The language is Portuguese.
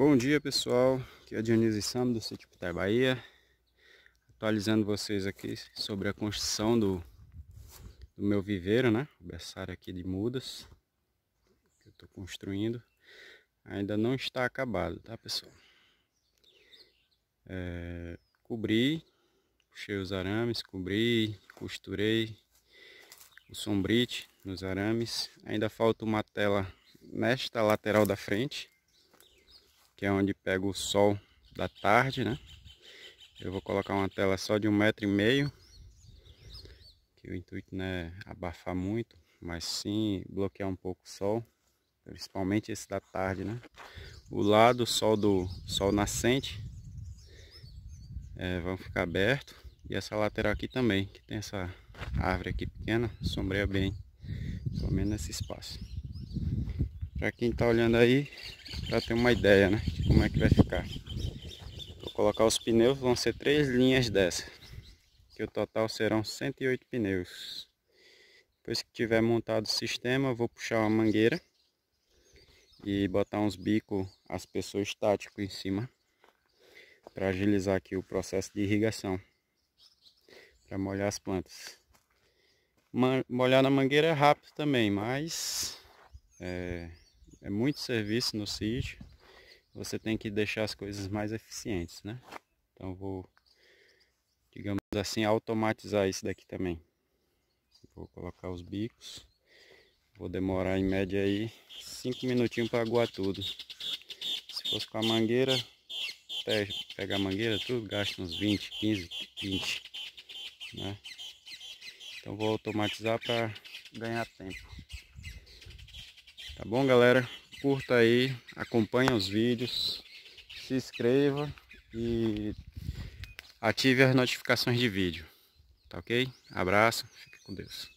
Bom dia pessoal, aqui é a Dionísio Sam do Sítio Pitar Bahia Atualizando vocês aqui sobre a construção do, do meu viveiro, né? O berçário aqui de mudas Que eu estou construindo Ainda não está acabado, tá pessoal? É, cobri, puxei os arames, cobri, costurei o sombrite nos arames Ainda falta uma tela nesta lateral da frente que é onde pega o sol da tarde, né? Eu vou colocar uma tela só de um metro e meio, que o intuito não é abafar muito, mas sim bloquear um pouco o sol, principalmente esse da tarde, né? O lado, sol do sol nascente, é, vão ficar aberto e essa lateral aqui também, que tem essa árvore aqui pequena, sombreia bem, pelo menos nesse espaço. Para quem está olhando aí, para ter uma ideia, né? De como é que vai ficar. Vou colocar os pneus, vão ser três linhas dessa. Que o total serão 108 pneus. Depois que tiver montado o sistema, vou puxar uma mangueira. E botar uns bicos, as pessoas estáticos em cima. Para agilizar aqui o processo de irrigação. Para molhar as plantas. Molhar na mangueira é rápido também, mas... É, é muito serviço no sítio. Você tem que deixar as coisas mais eficientes, né? Então vou, digamos assim, automatizar isso daqui também. Vou colocar os bicos. Vou demorar em média aí 5 minutinhos para aguar tudo. Se fosse com a mangueira, até pegar a mangueira, tudo gasta uns 20, 15, 20, né? Então vou automatizar para ganhar tempo. Tá bom, galera? Curta aí, acompanha os vídeos, se inscreva e ative as notificações de vídeo. Tá ok? Abraço, fique com Deus.